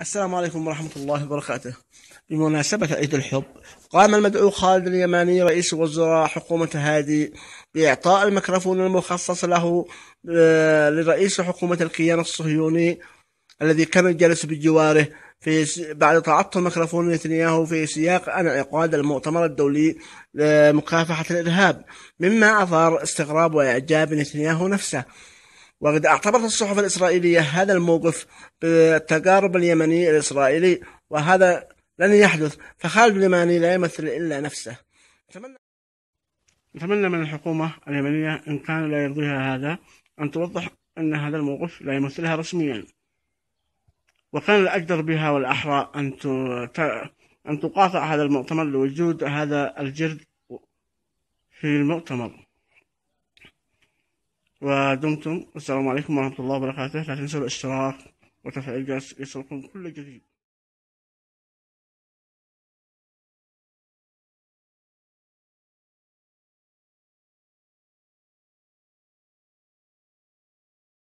السلام عليكم ورحمة الله وبركاته بمناسبة عيد الحب قام المدعو خالد اليماني رئيس وزراء حكومة هادي بإعطاء الميكروفون المخصص له آه، لرئيس حكومة الكيان الصهيوني الذي كان جالس بجواره في بعد تعطل ميكروفون نتنياهو في سياق انعقاد المؤتمر الدولي لمكافحة الإرهاب مما أثار استغراب وإعجاب نتنياهو نفسه وقد اعتبرت الصحف الإسرائيلية هذا الموقف بالتقارب اليمني الإسرائيلي وهذا لن يحدث فخالد اليماني لا يمثل إلا نفسه نتمنى, نتمنى من الحكومة اليمنية إن كان لا يرضيها هذا أن توضح أن هذا الموقف لا يمثلها رسميا وكان الأجدر بها والأحرى أن أن تقاطع هذا المؤتمر لوجود هذا الجرد في المؤتمر ودمتم والسلام عليكم ورحمة الله وبركاته لا تنسوا الاشتراك وتفعيل جرس يصلكم كل جديد